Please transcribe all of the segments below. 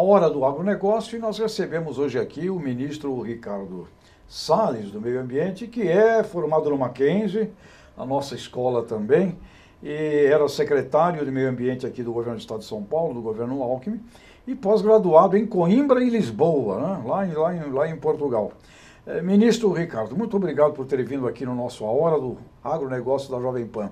hora do agronegócio e nós recebemos hoje aqui o ministro Ricardo Salles, do Meio Ambiente, que é formado no Mackenzie, a nossa escola também, e era secretário de Meio Ambiente aqui do governo do Estado de São Paulo, do governo Alckmin, e pós-graduado em Coimbra e Lisboa, né? lá, em, lá, lá em Portugal. Eh, ministro Ricardo, muito obrigado por ter vindo aqui no nosso A Hora do Agronegócio da Jovem Pan.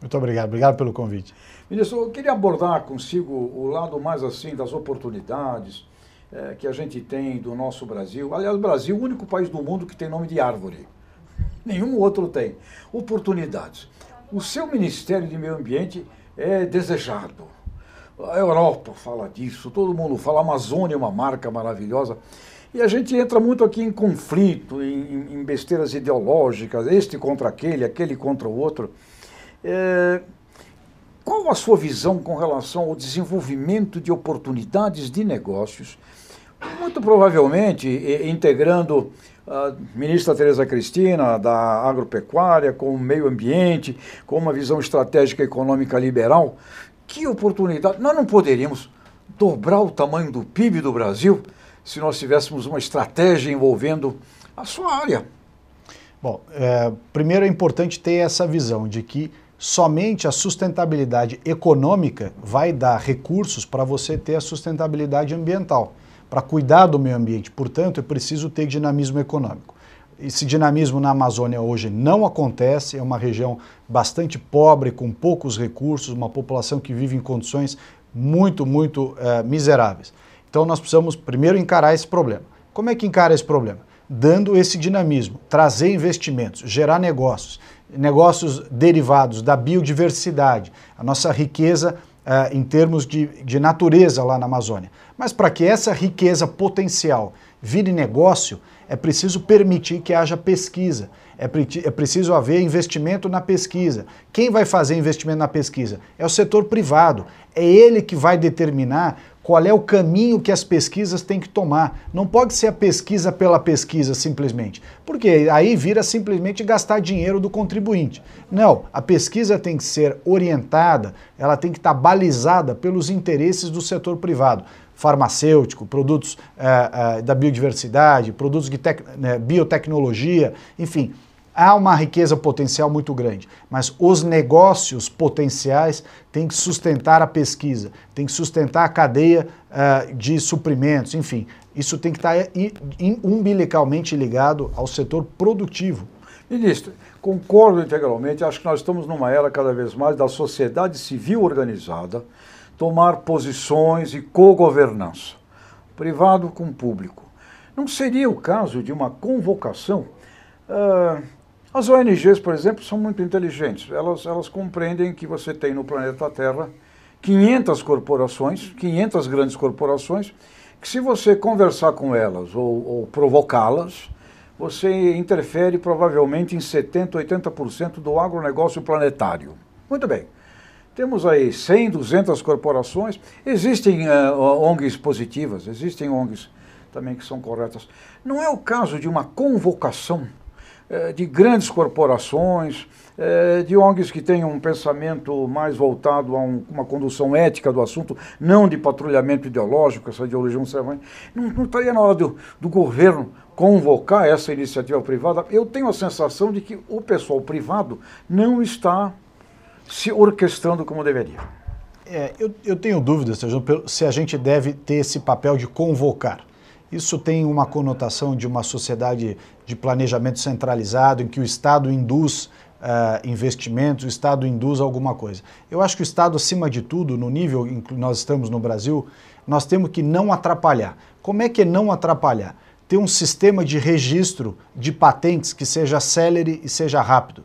Muito obrigado, obrigado pelo convite. Ministro, eu queria abordar consigo o lado mais assim das oportunidades é, que a gente tem do nosso Brasil. Aliás, o Brasil é o único país do mundo que tem nome de árvore. Nenhum outro tem. Oportunidades. O seu Ministério de Meio Ambiente é desejado. A Europa fala disso, todo mundo fala. A Amazônia é uma marca maravilhosa. E a gente entra muito aqui em conflito, em, em besteiras ideológicas, este contra aquele, aquele contra o outro. É, qual a sua visão com relação ao desenvolvimento de oportunidades de negócios? Muito provavelmente integrando a ministra Tereza Cristina da agropecuária com o meio ambiente, com uma visão estratégica econômica liberal. Que oportunidade! Nós não poderíamos dobrar o tamanho do PIB do Brasil se nós tivéssemos uma estratégia envolvendo a sua área. Bom, é, primeiro é importante ter essa visão de que somente a sustentabilidade econômica vai dar recursos para você ter a sustentabilidade ambiental, para cuidar do meio ambiente. Portanto, é preciso ter dinamismo econômico. Esse dinamismo na Amazônia hoje não acontece, é uma região bastante pobre, com poucos recursos, uma população que vive em condições muito, muito eh, miseráveis. Então, nós precisamos primeiro encarar esse problema. Como é que encara esse problema? Dando esse dinamismo, trazer investimentos, gerar negócios, negócios derivados da biodiversidade, a nossa riqueza uh, em termos de, de natureza lá na Amazônia. Mas para que essa riqueza potencial vire negócio, é preciso permitir que haja pesquisa, é, pre é preciso haver investimento na pesquisa. Quem vai fazer investimento na pesquisa? É o setor privado. É ele que vai determinar qual é o caminho que as pesquisas têm que tomar. Não pode ser a pesquisa pela pesquisa simplesmente, porque aí vira simplesmente gastar dinheiro do contribuinte. Não, a pesquisa tem que ser orientada, ela tem que estar balizada pelos interesses do setor privado farmacêutico, produtos uh, uh, da biodiversidade, produtos de né, biotecnologia, enfim, há uma riqueza potencial muito grande, mas os negócios potenciais têm que sustentar a pesquisa, têm que sustentar a cadeia uh, de suprimentos, enfim, isso tem que estar umbilicalmente ligado ao setor produtivo. Ministro, concordo integralmente, acho que nós estamos numa era cada vez mais da sociedade civil organizada, tomar posições e co-governança, privado com público. Não seria o caso de uma convocação? Ah, as ONGs, por exemplo, são muito inteligentes. Elas, elas compreendem que você tem no planeta Terra 500 corporações, 500 grandes corporações, que se você conversar com elas ou, ou provocá-las, você interfere provavelmente em 70%, 80% do agronegócio planetário. Muito bem. Temos aí 100, 200 corporações. Existem uh, eh, ONGs positivas, existem ONGs também que são corretas. Não é o caso de uma convocação uh, de grandes corporações, uh, de ONGs que tenham um pensamento mais voltado a um, uma condução ética do assunto, não de patrulhamento ideológico, essa ideologia não serve. Não, não estaria na hora do, do governo convocar essa iniciativa privada. Eu tenho a sensação de que o pessoal privado não está se orquestrando como deveria. É, eu, eu, tenho dúvidas, se a gente deve ter esse papel de convocar. Isso tem uma conotação de uma sociedade de planejamento centralizado, em que o Estado induz Uh, investimentos, o Estado induz alguma coisa. Eu acho que o Estado, acima de tudo, no nível em que nós estamos no Brasil, nós temos que não atrapalhar. Como é que é não atrapalhar? Ter um sistema de registro de patentes que seja célere e seja rápido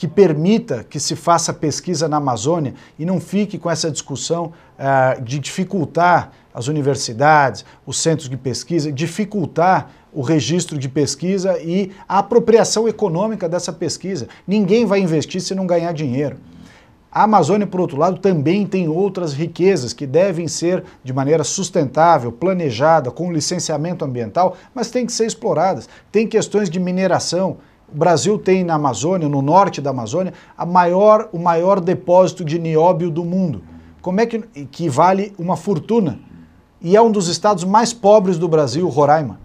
que permita que se faça pesquisa na Amazônia e não fique com essa discussão uh, de dificultar as universidades, os centros de pesquisa, dificultar o registro de pesquisa e a apropriação econômica dessa pesquisa. Ninguém vai investir se não ganhar dinheiro. A Amazônia, por outro lado, também tem outras riquezas que devem ser de maneira sustentável, planejada, com licenciamento ambiental, mas têm que ser exploradas. Tem questões de mineração, o Brasil tem na Amazônia, no norte da Amazônia, a maior, o maior depósito de nióbio do mundo. Como é que, que vale uma fortuna? E é um dos estados mais pobres do Brasil, Roraima.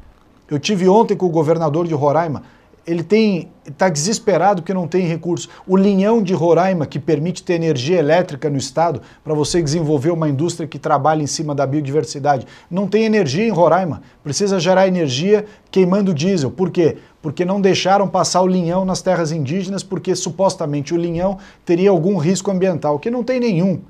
Eu tive ontem com o governador de Roraima ele tem está desesperado que não tem recursos. O linhão de Roraima, que permite ter energia elétrica no estado para você desenvolver uma indústria que trabalha em cima da biodiversidade, não tem energia em Roraima. Precisa gerar energia queimando diesel. Por quê? Porque não deixaram passar o linhão nas terras indígenas porque supostamente o linhão teria algum risco ambiental, que não tem nenhum.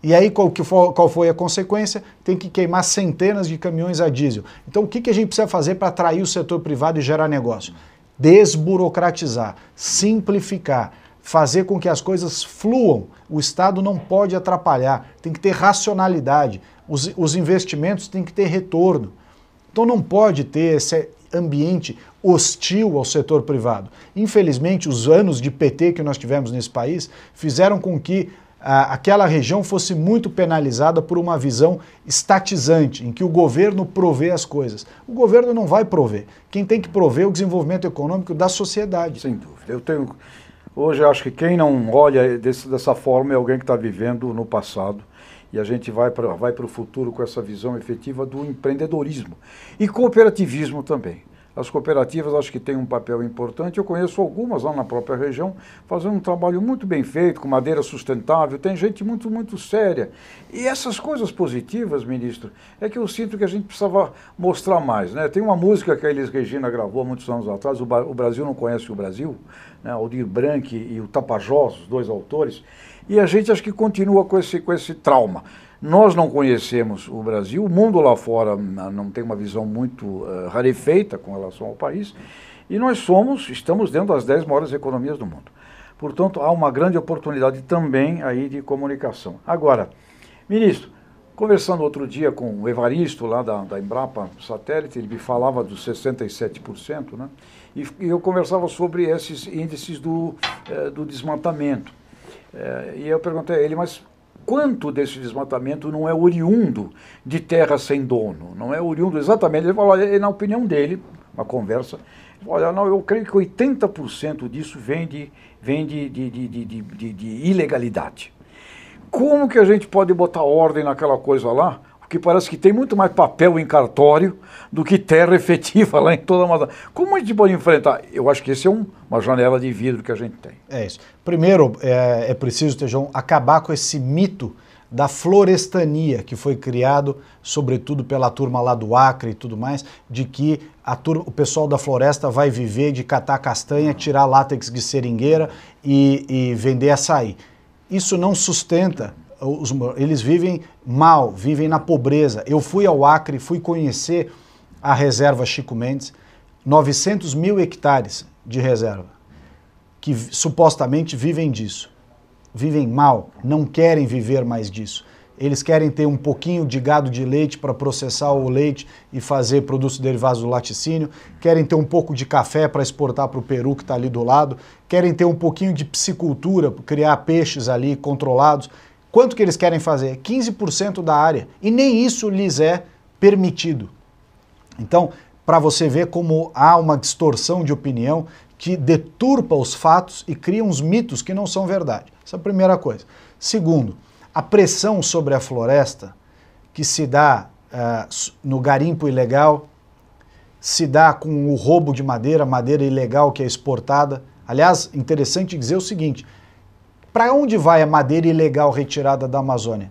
E aí, qual, que for, qual foi a consequência? Tem que queimar centenas de caminhões a diesel. Então, o que, que a gente precisa fazer para atrair o setor privado e gerar negócio? desburocratizar, simplificar, fazer com que as coisas fluam. O Estado não pode atrapalhar, tem que ter racionalidade, os, os investimentos têm que ter retorno. Então não pode ter esse ambiente hostil ao setor privado. Infelizmente, os anos de PT que nós tivemos nesse país fizeram com que aquela região fosse muito penalizada por uma visão estatizante, em que o governo provê as coisas. O governo não vai prover. Quem tem que prover é o desenvolvimento econômico da sociedade. Sem dúvida. Eu tenho. Hoje acho que quem não olha desse, dessa forma é alguém que está vivendo no passado. E a gente vai para vai o futuro com essa visão efetiva do empreendedorismo e cooperativismo também. As cooperativas acho que têm um papel importante. Eu conheço algumas lá na própria região, fazendo um trabalho muito bem feito, com madeira sustentável. Tem gente muito, muito séria. E essas coisas positivas, ministro, é que eu sinto que a gente precisava mostrar mais. Né? Tem uma música que a Elis Regina gravou há muitos anos atrás, O, o Brasil Não Conhece o Brasil, né? Aldir Branco e o Tapajós, os dois autores. E a gente acho que continua com esse, com esse trauma. Nós não conhecemos o Brasil, o mundo lá fora ah, não tem uma visão muito uh, rarefeita com relação ao país, e nós somos, estamos dentro das 10 maiores economias do mundo. Portanto, há uma grande oportunidade também aí de comunicação. Agora, ministro, conversando outro dia com o Evaristo, lá da, da Embrapa Satélite, ele me falava dos 67%, né? E, e eu conversava sobre esses índices do, eh, do desmatamento. Eh, e eu perguntei a ele, mas quanto desse desmatamento não é oriundo de terra sem dono, não é oriundo exatamente. Ele falou, na opinião dele, uma conversa, olha, não, eu creio que 80% disso vem, de, vem de, de, de, de ilegalidade. Como que a gente pode botar ordem naquela coisa lá? porque parece que tem muito mais papel em cartório do que terra efetiva lá em toda a Amazônia. Como a gente pode enfrentar? Eu acho que esse é um, uma janela de vidro que a gente tem. É isso. Primeiro, é, é preciso, Tejão, acabar com esse mito da florestania que foi criado, sobretudo pela turma lá do Acre e tudo mais, de que turma, o pessoal da floresta vai viver de catar castanha, tirar látex de seringueira e, e vender açaí. Isso não sustenta os, eles vivem mal, vivem na pobreza. Eu fui ao Acre, fui conhecer a reserva Chico Mendes, 900 mil hectares de reserva, que supostamente vivem disso. Vivem mal, não querem viver mais disso. Eles querem ter um pouquinho de gado de leite para processar o leite e fazer produtos derivados do laticínio, querem ter um pouco de café para exportar para o Peru que está ali do lado, querem ter um pouquinho de piscicultura, criar peixes ali controlados Quanto que eles querem fazer? 15% da área. E nem isso lhes é permitido. Então, para você ver como há uma distorção de opinião que deturpa os fatos e cria uns mitos que não são verdade. Essa é a primeira coisa. Segundo, a pressão sobre a floresta que se dá uh, no garimpo ilegal, se dá com o roubo de madeira, madeira ilegal que é exportada. Aliás, interessante dizer o seguinte: para onde vai a madeira ilegal retirada da Amazônia?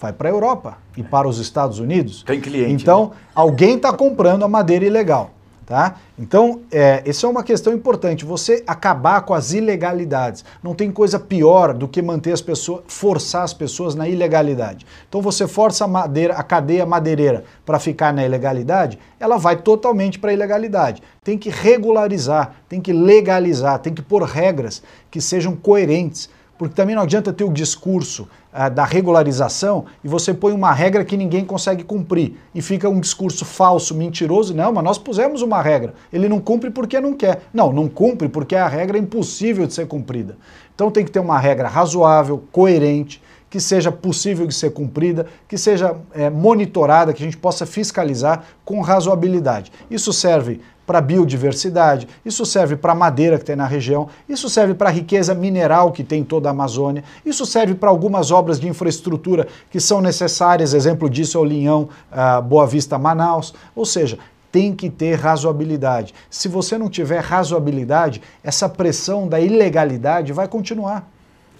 Vai para a Europa e para os Estados Unidos. Tem cliente. Então, né? alguém está comprando a madeira ilegal. Tá? Então, é, essa é uma questão importante. Você acabar com as ilegalidades. Não tem coisa pior do que manter as pessoas, forçar as pessoas na ilegalidade. Então, você força a, madeira, a cadeia madeireira para ficar na ilegalidade, ela vai totalmente para a ilegalidade. Tem que regularizar, tem que legalizar, tem que pôr regras que sejam coerentes porque também não adianta ter o discurso ah, da regularização e você põe uma regra que ninguém consegue cumprir e fica um discurso falso, mentiroso. Não, mas nós pusemos uma regra. Ele não cumpre porque não quer. Não, não cumpre porque a regra é impossível de ser cumprida. Então tem que ter uma regra razoável, coerente, que seja possível de ser cumprida, que seja é, monitorada, que a gente possa fiscalizar com razoabilidade. Isso serve para biodiversidade, isso serve para a madeira que tem na região, isso serve para a riqueza mineral que tem em toda a Amazônia, isso serve para algumas obras de infraestrutura que são necessárias, exemplo disso é o Linhão uh, Boa Vista Manaus, ou seja, tem que ter razoabilidade. Se você não tiver razoabilidade, essa pressão da ilegalidade vai continuar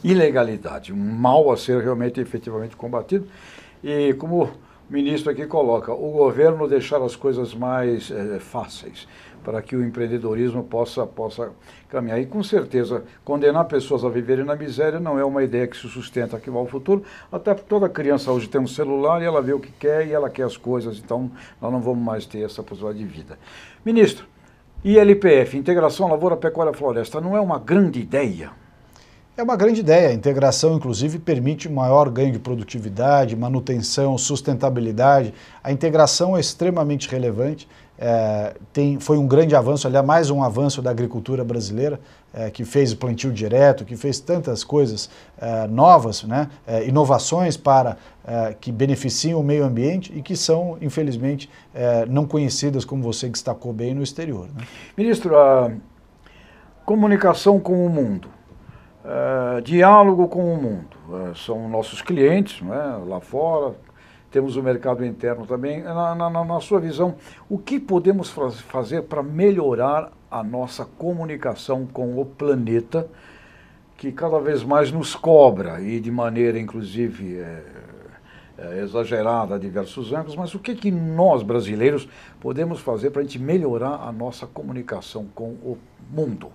ilegalidade, um mal a ser realmente efetivamente combatido. E como o ministro aqui coloca, o governo deixar as coisas mais é, fáceis para que o empreendedorismo possa, possa caminhar. E com certeza, condenar pessoas a viverem na miséria não é uma ideia que se sustenta aqui ao futuro, até porque toda criança hoje tem um celular e ela vê o que quer e ela quer as coisas, então nós não vamos mais ter essa possibilidade de vida. Ministro, ILPF, Integração Lavoura Pecuária Floresta, não é uma grande ideia? É uma grande ideia. A integração, inclusive, permite maior ganho de produtividade, manutenção, sustentabilidade. A integração é extremamente relevante. É, tem, foi um grande avanço, aliás, mais um avanço da agricultura brasileira, é, que fez o plantio direto, que fez tantas coisas é, novas, né, é, inovações para é, que beneficiam o meio ambiente e que são, infelizmente, é, não conhecidas, como você destacou bem, no exterior. Né? Ministro, a comunicação com o mundo eh, diálogo com o mundo. Uh, são nossos clientes é? lá fora, temos o mercado interno também. Na, na, na sua visão, o que podemos fazer para melhorar a nossa comunicação com o planeta, que cada vez mais nos cobra e de maneira, inclusive, é, é, exagerada a diversos ângulos, mas o que, que nós brasileiros podemos fazer para a gente melhorar a nossa comunicação com o mundo?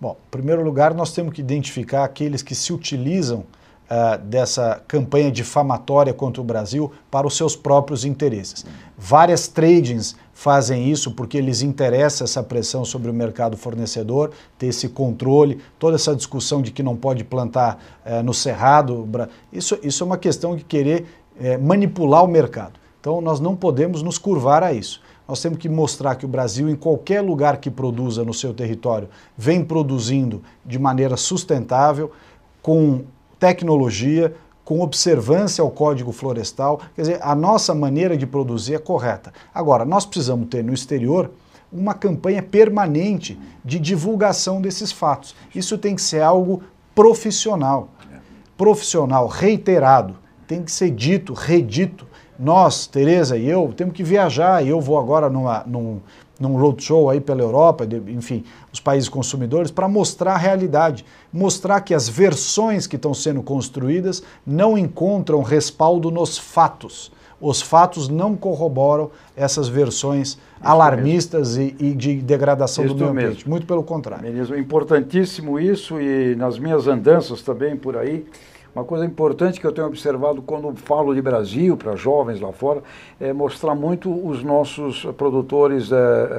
Bom, em primeiro lugar, nós temos que identificar aqueles que se utilizam Uh, dessa campanha difamatória contra o Brasil para os seus próprios interesses. Várias tradings fazem isso porque eles interessam essa pressão sobre o mercado fornecedor, ter esse controle, toda essa discussão de que não pode plantar uh, no cerrado. Isso, isso é uma questão de querer é, manipular o mercado. Então, nós não podemos nos curvar a isso. Nós temos que mostrar que o Brasil, em qualquer lugar que produza no seu território, vem produzindo de maneira sustentável, com tecnologia, com observância ao código florestal. Quer dizer, a nossa maneira de produzir é correta. Agora, nós precisamos ter no exterior uma campanha permanente de divulgação desses fatos. Isso tem que ser algo profissional, é. profissional, reiterado tem que ser dito, redito. Nós, Tereza e eu, temos que viajar, e eu vou agora numa, num, num roadshow aí pela Europa, de, enfim, os países consumidores, para mostrar a realidade, mostrar que as versões que estão sendo construídas não encontram respaldo nos fatos. Os fatos não corroboram essas versões Isso alarmistas e, e, de degradação Isso do meio ambiente. Mesmo. Muito pelo contrário. Ministro, importantíssimo isso e nas minhas andanças também por aí, uma coisa importante que eu tenho observado quando falo de Brasil para jovens lá fora é mostrar muito os nossos produtores é,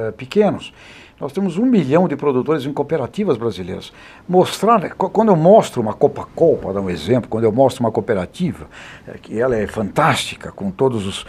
é, pequenos. Nós temos um milhão de produtores em cooperativas brasileiras. Mostrar, né, quando eu mostro uma Copa-Col, para dar um exemplo, quando eu mostro uma cooperativa, eh, que ela é fantástica, com todos os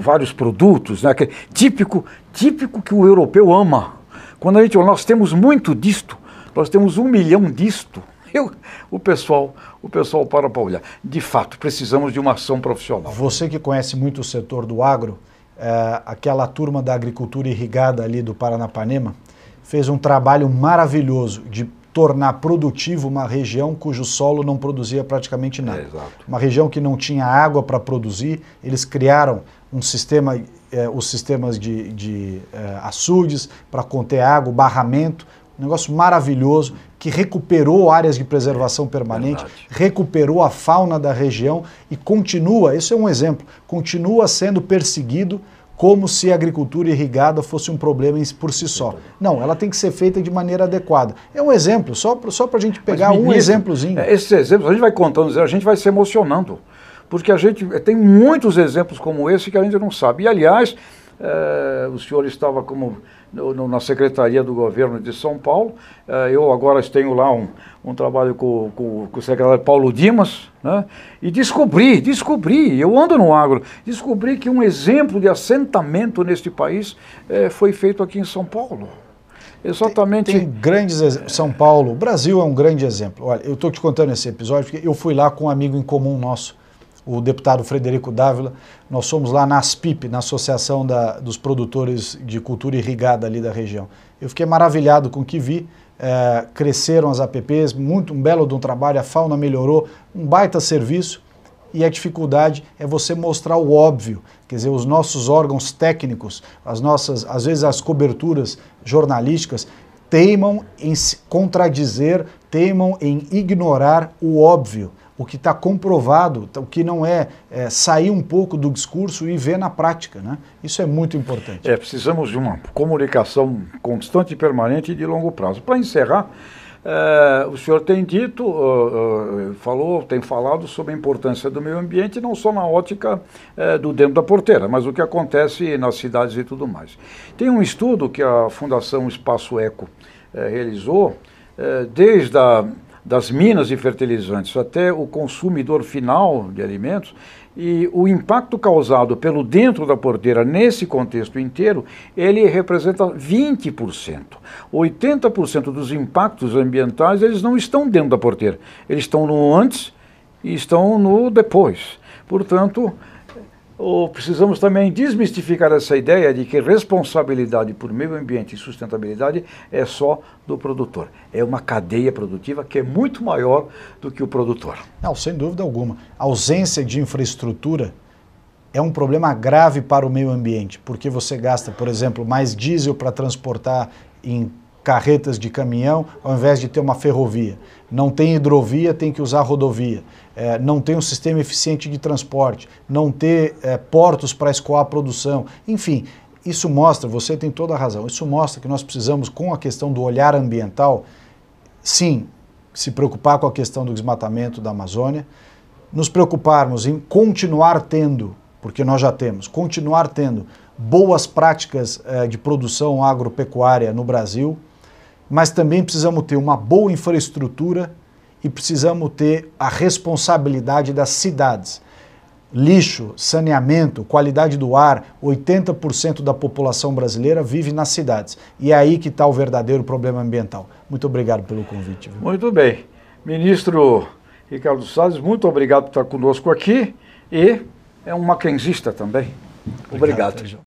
vários produtos, né, típico, típico que o europeu ama. Quando a gente, nós temos muito disto, nós temos um milhão disto, Eu, o pessoal, o pessoal para para olhar. De fato, precisamos de uma ação profissional. Você que conhece muito o setor do agro, é, aquela turma da agricultura irrigada ali do Paranapanema fez um trabalho maravilhoso de tornar produtivo uma região cujo solo não produzia praticamente nada. É, uma região que não tinha água para produzir, eles criaram um sistema, eh, os sistemas de, de eh, açudes para conter água, barramento, um negócio maravilhoso que recuperou áreas de preservação permanente, Verdade. recuperou a fauna da região e continua, isso é um exemplo, continua sendo perseguido como se a agricultura irrigada fosse um problema por si só. Não, ela tem que ser feita de maneira adequada. É um exemplo, só, só para a gente pegar Mas, ministro, um exemplozinho. É, esses exemplos, a gente vai contando, a gente vai se emocionando, porque a gente eh, tem muitos exemplos como esse que a gente não sabe. E, aliás, eh, o senhor estava como no, no, na Secretaria do Governo de São Paulo. Eh, eu agora tenho lá um, um trabalho com, com, com, o secretário Paulo Dimas, né? e descobri, descobri, eu ando no agro, descobri que um exemplo de assentamento neste país eh, foi feito aqui em São Paulo. Exatamente. Tem, tem grandes São Paulo, o Brasil é um grande exemplo. Olha, eu estou te contando esse episódio porque eu fui lá com um amigo em comum nosso o deputado Frederico Dávila, nós somos lá na ASPIP, na Associação da, dos Produtores de Cultura Irrigada ali da região. Eu fiquei maravilhado com o que vi, é, cresceram as APPs, muito um belo de um trabalho, a fauna melhorou, um baita serviço, e a dificuldade é você mostrar o óbvio, quer dizer, os nossos órgãos técnicos, as nossas, às vezes as coberturas jornalísticas, teimam em se contradizer, teimam em ignorar o óbvio o que está comprovado, o que não é, é, sair um pouco do discurso e ver na prática. Né? Isso é muito importante. É, precisamos de uma comunicação constante, permanente e de longo prazo. Para encerrar, é, o senhor tem dito, eh, eh, falou, tem falado sobre a importância do meio ambiente, não só na ótica do dentro da porteira, mas o que acontece nas cidades e tudo mais. Tem um estudo que a Fundação Espaço Eco realizou, desde a das minas de fertilizantes até o consumidor final de alimentos e o impacto causado pelo dentro da porteira nesse contexto inteiro, ele representa 20%. 80% dos impactos ambientais, eles não estão dentro da porteira. Eles estão no antes e estão no depois. Portanto, ou precisamos também desmistificar essa ideia de que responsabilidade por meio ambiente e sustentabilidade é só do produtor. É uma cadeia produtiva que é muito maior do que o produtor. Não, sem dúvida alguma. A ausência de infraestrutura é um problema grave para o meio ambiente, porque você gasta, por exemplo, mais diesel para transportar em carretas de caminhão ao invés de ter uma ferrovia. Não tem hidrovia, tem que usar rodovia. É, não tem um sistema eficiente de transporte. Não ter é, portos para escoar a produção. Enfim, isso mostra, você tem toda a razão, isso mostra que nós precisamos, com a questão do olhar ambiental, sim, se preocupar com a questão do desmatamento da Amazônia, nos preocuparmos em continuar tendo, porque nós já temos, continuar tendo boas práticas eh, de produção agropecuária no Brasil, mas também precisamos ter uma boa infraestrutura e precisamos ter a responsabilidade das cidades. Lixo, saneamento, qualidade do ar, 80% da população brasileira vive nas cidades. E é aí que está o verdadeiro problema ambiental. Muito obrigado pelo convite. Viu? Muito bem. Ministro Ricardo Salles, muito obrigado por estar conosco aqui e é um maquenzista também. Obrigado. obrigado.